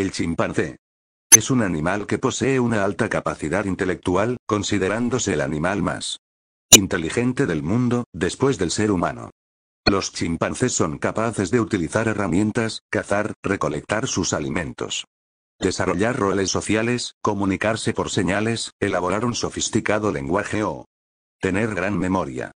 El chimpancé. Es un animal que posee una alta capacidad intelectual, considerándose el animal más inteligente del mundo, después del ser humano. Los chimpancés son capaces de utilizar herramientas, cazar, recolectar sus alimentos, desarrollar roles sociales, comunicarse por señales, elaborar un sofisticado lenguaje o tener gran memoria.